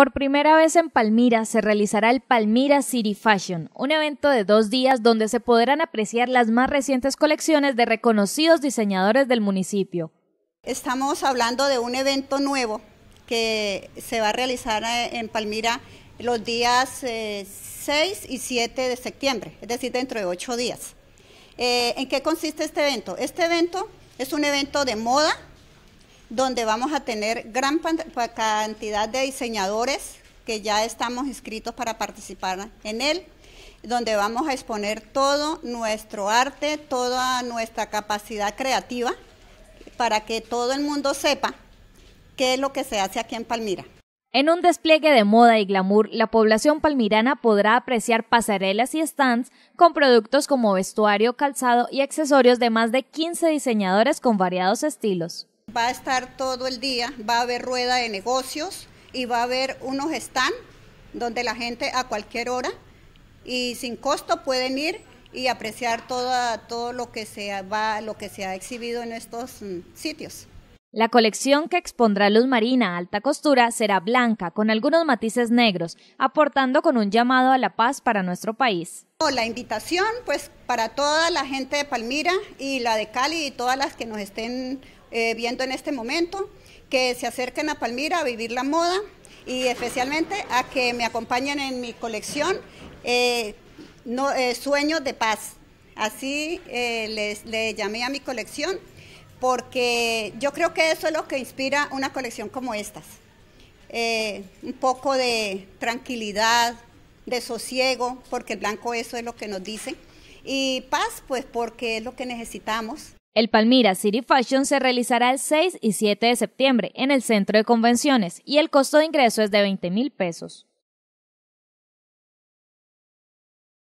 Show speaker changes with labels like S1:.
S1: Por primera vez en Palmira se realizará el Palmira City Fashion, un evento de dos días donde se podrán apreciar las más recientes colecciones de reconocidos diseñadores del municipio.
S2: Estamos hablando de un evento nuevo que se va a realizar eh, en Palmira los días 6 eh, y 7 de septiembre, es decir, dentro de ocho días. Eh, ¿En qué consiste este evento? Este evento es un evento de moda, donde vamos a tener gran cantidad de diseñadores que ya estamos inscritos para participar en él, donde vamos a exponer todo nuestro arte, toda nuestra capacidad creativa, para que todo el mundo sepa qué es lo que se hace aquí en Palmira.
S1: En un despliegue de moda y glamour, la población palmirana podrá apreciar pasarelas y stands con productos como vestuario, calzado y accesorios de más de 15 diseñadores con variados estilos
S2: va a estar todo el día, va a haber rueda de negocios y va a haber unos stand donde la gente a cualquier hora y sin costo pueden ir y apreciar todo lo que, se va, lo que se ha exhibido en estos mm, sitios.
S1: La colección que expondrá Luz Marina Alta Costura será blanca, con algunos matices negros, aportando con un llamado a la paz para nuestro país.
S2: La invitación, pues, para toda la gente de Palmira y la de Cali y todas las que nos estén eh, viendo en este momento, que se acerquen a Palmira a vivir la moda y especialmente a que me acompañen en mi colección eh, eh, Sueños de Paz. Así les, le llamé a mi colección porque yo creo que eso es lo que inspira una colección como estas. un poco de tranquilidad, de sosiego, porque el blanco eso es lo que nos dice. Y paz, pues porque es lo que necesitamos
S1: el Palmira City Fashion se realizará el 6 y 7 de septiembre en el centro de convenciones y el costo de ingreso es de 20 mil pesos.